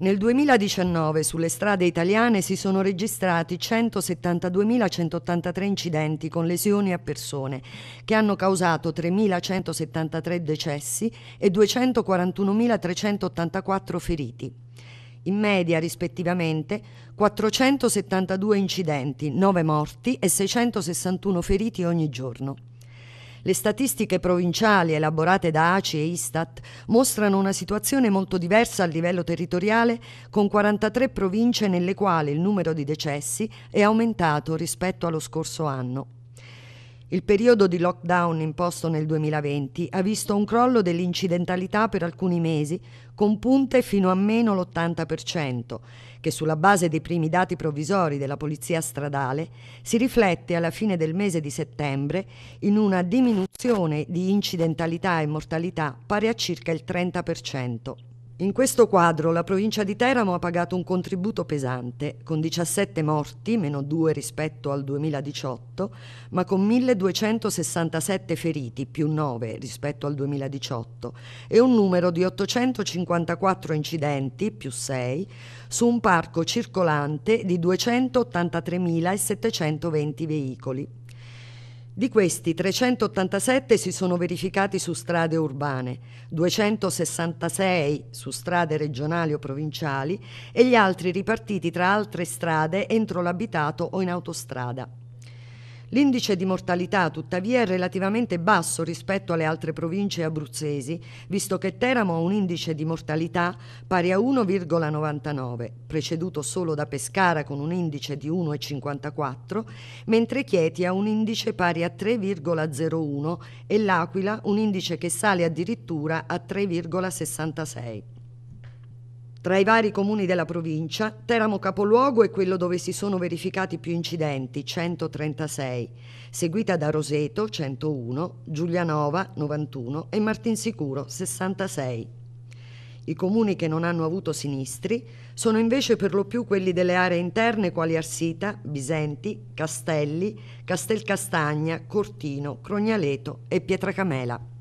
Nel 2019 sulle strade italiane si sono registrati 172.183 incidenti con lesioni a persone, che hanno causato 3.173 decessi e 241.384 feriti. In media, rispettivamente, 472 incidenti, 9 morti e 661 feriti ogni giorno. Le statistiche provinciali elaborate da ACI e Istat mostrano una situazione molto diversa a livello territoriale con 43 province nelle quali il numero di decessi è aumentato rispetto allo scorso anno. Il periodo di lockdown imposto nel 2020 ha visto un crollo dell'incidentalità per alcuni mesi, con punte fino a meno l'80%, che sulla base dei primi dati provvisori della Polizia Stradale si riflette alla fine del mese di settembre in una diminuzione di incidentalità e mortalità pari a circa il 30%. In questo quadro la provincia di Teramo ha pagato un contributo pesante, con 17 morti, meno 2 rispetto al 2018, ma con 1267 feriti, più 9 rispetto al 2018, e un numero di 854 incidenti, più 6, su un parco circolante di 283.720 veicoli. Di questi 387 si sono verificati su strade urbane, 266 su strade regionali o provinciali e gli altri ripartiti tra altre strade entro l'abitato o in autostrada. L'indice di mortalità, tuttavia, è relativamente basso rispetto alle altre province abruzzesi, visto che Teramo ha un indice di mortalità pari a 1,99, preceduto solo da Pescara con un indice di 1,54, mentre Chieti ha un indice pari a 3,01 e L'Aquila un indice che sale addirittura a 3,66. Tra i vari comuni della provincia, Teramo capoluogo è quello dove si sono verificati più incidenti, 136, seguita da Roseto, 101, Giulianova, 91 e Martinsicuro, 66. I comuni che non hanno avuto sinistri sono invece per lo più quelli delle aree interne quali Arsita, Bisenti, Castelli, Castelcastagna, Cortino, Crognaleto e Pietracamela.